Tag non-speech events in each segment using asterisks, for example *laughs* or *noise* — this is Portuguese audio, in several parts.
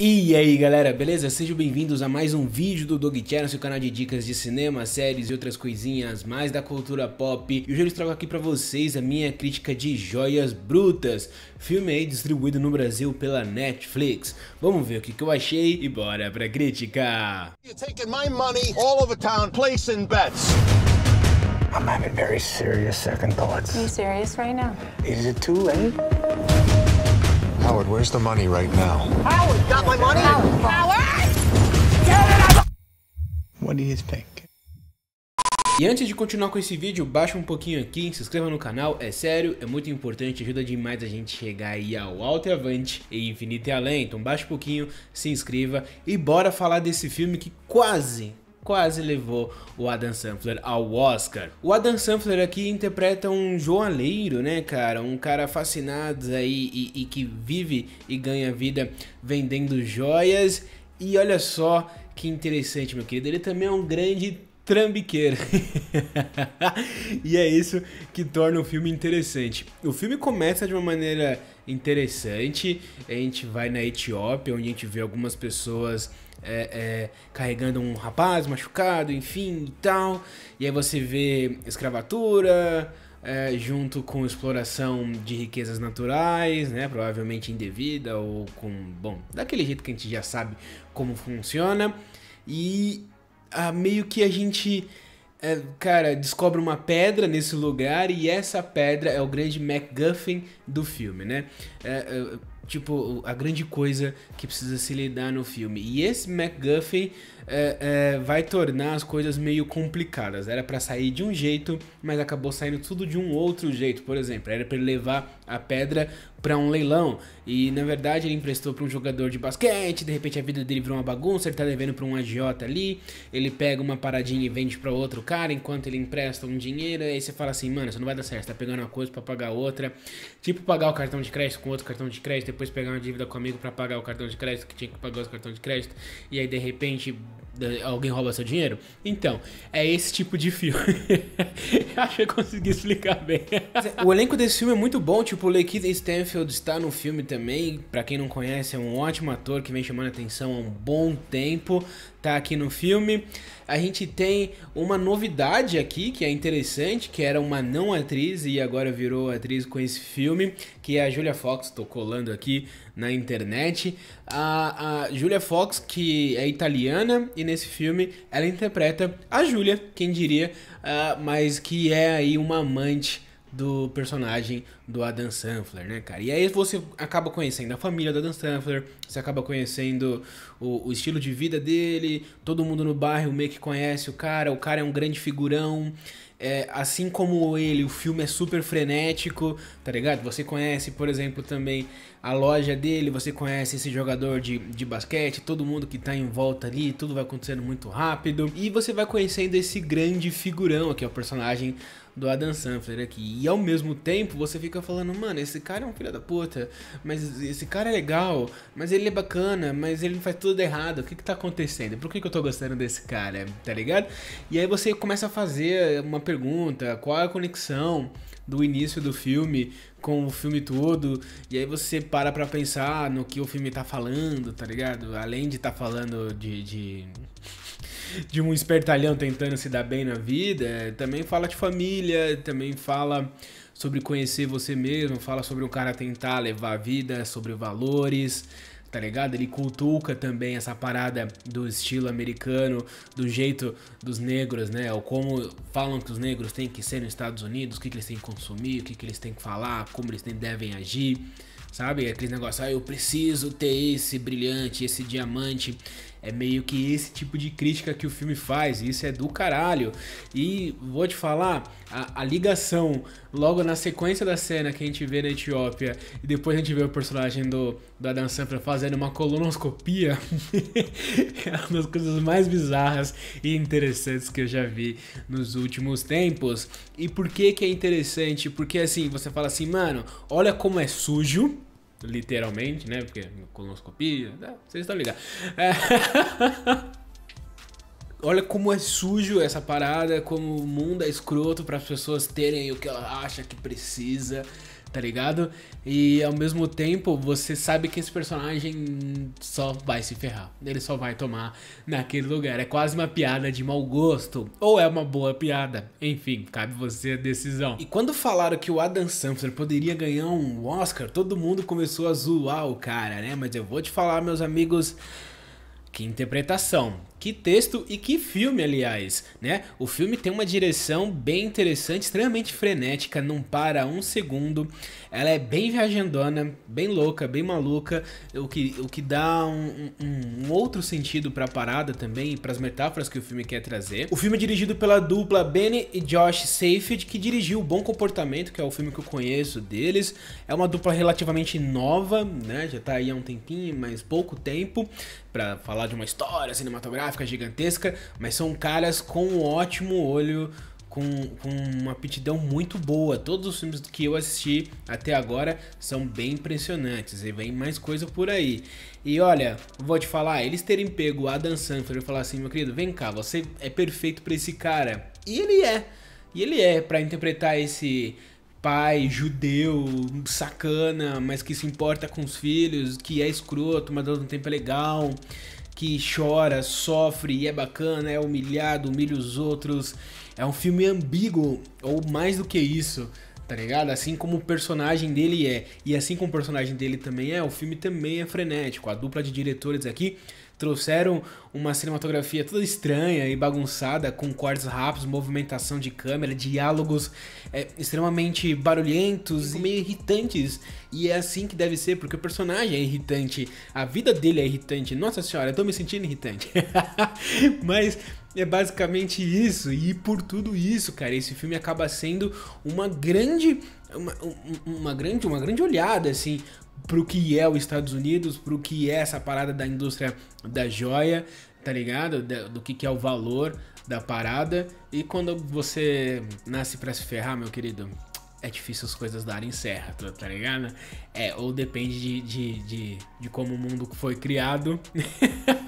E aí galera, beleza? Sejam bem-vindos a mais um vídeo do Dog Channel, seu canal de dicas de cinema, séries e outras coisinhas mais da cultura pop. E hoje eu trago aqui para vocês a minha crítica de Joias Brutas, filme aí distribuído no Brasil pela Netflix. Vamos ver o que, que eu achei e bora pra crítica! You're taking my money all over town, placing bets. I'm having very serious second thoughts. Are you serious right now? Is it too late? Howard, where's the money right now? Howard, got my money? Howard! Howard! What do you think? E antes de continuar com esse vídeo, baixa um pouquinho aqui, se inscreva no canal, é sério, é muito importante, ajuda demais a gente chegar aí ao alto e avante e infinito e além. Então baixa um pouquinho, se inscreva e bora falar desse filme que quase quase levou o Adam Sandler ao Oscar. O Adam Sandler aqui interpreta um joalheiro, né, cara? Um cara fascinado aí e, e que vive e ganha vida vendendo joias. E olha só que interessante, meu querido. Ele também é um grande trambiqueiro. *laughs* e é isso que torna o filme interessante. O filme começa de uma maneira interessante. A gente vai na Etiópia, onde a gente vê algumas pessoas é, é, carregando um rapaz machucado, enfim e tal. E aí você vê escravatura. É, junto com exploração de riquezas naturais, né, provavelmente indevida ou com, bom, daquele jeito que a gente já sabe como funciona. E ah, meio que a gente é, cara, descobre uma pedra nesse lugar e essa pedra é o grande MacGuffin do filme, né? É, é, tipo, a grande coisa que precisa se lidar no filme. E esse MacGuffin é, é, vai tornar as coisas meio complicadas. Era para sair de um jeito, mas acabou saindo tudo de um outro jeito. Por exemplo, era para ele levar a pedra para um leilão e na verdade ele emprestou para um jogador de basquete. De repente a vida dele virou uma bagunça, ele tá devendo para um agiota ali. Ele pega uma paradinha e vende para outro cara enquanto ele empresta um dinheiro, aí você fala assim, mano, isso não vai dar certo, você tá pegando uma coisa para pagar outra. Tipo pagar o cartão de crédito com outro cartão de crédito, depois pegar uma dívida com amigo para pagar o cartão de crédito que tinha que pagar os cartão de crédito, e aí de repente alguém rouba seu dinheiro? Então, é esse tipo de filme. *laughs* Acho que eu consegui explicar bem. É, o elenco desse filme é muito bom, tipo, o Lakeith Stanfield está no filme também, para quem não conhece, é um ótimo ator que vem chamando atenção há um bom tempo, aqui no filme. A gente tem uma novidade aqui que é interessante, que era uma não atriz e agora virou atriz com esse filme, que é a Julia Fox, estou colando aqui na internet. A, a Julia Fox, que é italiana, e nesse filme ela interpreta a Julia, quem diria, uh, mas que é aí uma amante do personagem do Adam Sandler, né, cara? E aí você acaba conhecendo a família do Adam Sandler, você acaba conhecendo o, o, estilo de vida dele, todo mundo no bairro meio que conhece o cara, o cara é um grande figurão. É, assim como ele, o filme é super frenético, tá ligado? Você conhece, por exemplo, também a loja dele, você conhece esse jogador de, de basquete, todo mundo que tá em volta ali, tudo vai acontecendo muito rápido. E você vai conhecendo esse grande figurão, que é o personagem do Adam Sandler aqui. E ao mesmo tempo você fica falando, mano, esse cara é um filho da puta, mas esse cara é legal, mas ele é bacana, mas ele faz tudo errado. O que que tá acontecendo? Por que, que eu tô gostando desse cara? Tá ligado? E aí você começa a fazer uma pergunta: qual é a conexão do início do filme com o filme todo? E aí você para pra pensar no que o filme tá falando, tá ligado? Além de tá falando de... de de um espertalhão tentando se dar bem na vida, é, também fala de família, também fala sobre conhecer você mesmo, fala sobre um cara tentar levar a vida, sobre valores, tá ligado? Ele cultuca também essa parada do estilo americano, do jeito dos negros, né? Ou como falam que os negros têm que ser nos Estados Unidos, o que, que eles têm que consumir, o que, que eles têm que falar, como eles devem agir, sabe? Aquele negócio, ah, eu preciso ter esse brilhante, esse diamante, é meio que esse tipo de crítica que o filme faz, isso é do caralho. E vou te falar, a, a, ligação logo na sequência da cena que a gente vê na Etiópia, e depois a gente vê o personagem do, do Adam Sandler fazendo uma colonoscopia, *laughs* é uma das coisas mais bizarras e interessantes que eu já vi nos últimos tempos. E por que que é interessante? Porque assim, você fala assim, mano, olha como é sujo, literalmente, né? Porque colonoscopia, né? vocês estão ligados. É. *laughs* Olha como é sujo essa parada, como o mundo é escroto para as pessoas terem o que ela acha que precisa tá ligado? E ao mesmo tempo, você sabe que esse personagem só vai se ferrar. Ele só vai tomar naquele lugar. É quase uma piada de mau gosto. Ou é uma boa piada. Enfim, cabe você a decisão. E quando falaram que o Adam Sandler poderia ganhar um Oscar, todo mundo começou a zoar o cara, né? Mas eu vou te falar, meus amigos. Que interpretação. Que texto e que filme, aliás, né? O filme tem uma direção bem interessante, extremamente frenética, não para um segundo. Ela é bem viajandona, bem louca, bem maluca, o que, o que dá um, um, um outro sentido para a parada também e para as metáforas que o filme quer trazer. O filme é dirigido pela dupla Benny e Josh Seyfield, que dirigiu O Bom Comportamento, que é o filme que eu conheço deles. É uma dupla relativamente nova, né? Já tá aí há um tempinho, mas pouco tempo para falar de uma história cinematográfica gráfica gigantesca, mas são caras com um ótimo olho com, com, uma aptidão muito boa. Todos os filmes que eu assisti até agora são bem impressionantes e vem mais coisa por aí. E olha, vou te falar, eles terem pego o Adam Sandler e falar assim, meu querido, vem cá, você é perfeito para esse cara. E ele é. E ele é para interpretar esse pai judeu, sacana, mas que se importa com os filhos, que é escroto, mas ao mesmo tempo é legal que chora, sofre e é bacana, é humilhado, humilha os outros. É um filme ambíguo, ou mais do que isso, tá ligado? Assim como o personagem dele é, e assim como o personagem dele também é, o filme também é frenético. A dupla de diretores aqui trouxeram uma cinematografia toda estranha e bagunçada, com cortes rápidos, movimentação de câmera, diálogos é, extremamente barulhentos e meio irritantes. E é assim que deve ser, porque o personagem é irritante, a vida dele é irritante. Nossa senhora, eu tô me sentindo irritante. *laughs* Mas é basicamente isso, e por tudo isso, cara, esse filme acaba sendo uma grande. Uma, uma, grande uma grande olhada assim pro que é os Estados Unidos, pro que é essa parada da indústria da joia, tá ligado? do que, que é o valor da parada. E quando você nasce para se ferrar, meu querido, é difícil as coisas darem certo, tá ligado? É, ou depende de, de, de, de como o mundo foi criado. *laughs*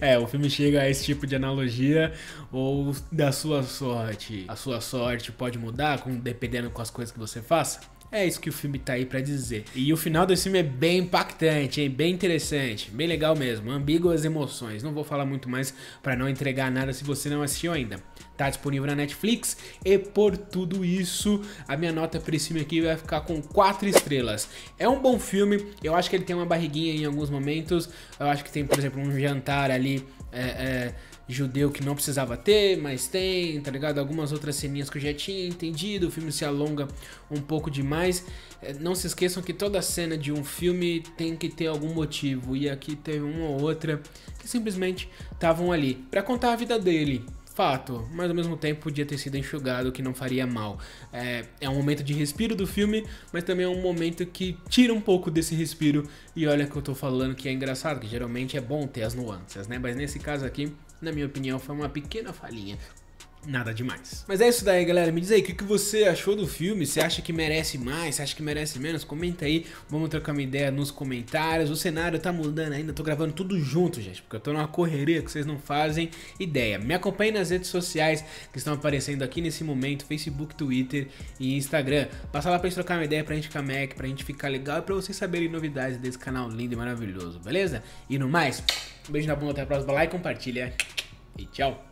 é, o filme chega a esse tipo de analogia, ou da sua sorte. A sua sorte pode mudar com, dependendo com as coisas que você faça? É isso que o filme tá aí para dizer. E o final desse filme é bem impactante, hein? bem interessante, bem legal mesmo. Ambíguas emoções. Não vou falar muito mais para não entregar nada se você não assistiu ainda. Tá disponível na Netflix e por tudo isso, a minha nota para esse filme aqui vai ficar com 4 estrelas. É um bom filme, eu acho que ele tem uma barriguinha em alguns momentos. Eu acho que tem, por exemplo, um jantar ali. É, é, judeu que não precisava ter, mas tem, tá ligado? Algumas outras ceninhas que eu já tinha entendido, o filme se alonga um pouco demais. É, não se esqueçam que toda cena de um filme tem que ter algum motivo, e aqui teve uma ou outra que simplesmente estavam ali para contar a vida dele. Fato, mas ao mesmo tempo podia ter sido enxugado, que não faria mal. É, é um momento de respiro do filme, mas também é um momento que tira um pouco desse respiro. E olha que eu tô falando que é engraçado, que geralmente é bom ter as nuances, né? Mas nesse caso aqui, na minha opinião, foi uma pequena falhinha. Nada demais. Mas é isso daí, galera. Me diz aí o que, que você achou do filme. Você acha que merece mais? Você acha que merece menos? Comenta aí. Vamos trocar uma ideia nos comentários. O cenário tá mudando ainda. Tô gravando tudo junto, gente. Porque eu tô numa correria que vocês não fazem ideia. Me acompanhe nas redes sociais que estão aparecendo aqui nesse momento: Facebook, Twitter e Instagram. Passa lá pra gente trocar uma ideia, pra gente ficar Mac, pra gente ficar legal e pra vocês saberem novidades desse canal lindo e maravilhoso, beleza? E no mais. Um beijo na bunda, até a próxima. Lá e compartilha. E tchau.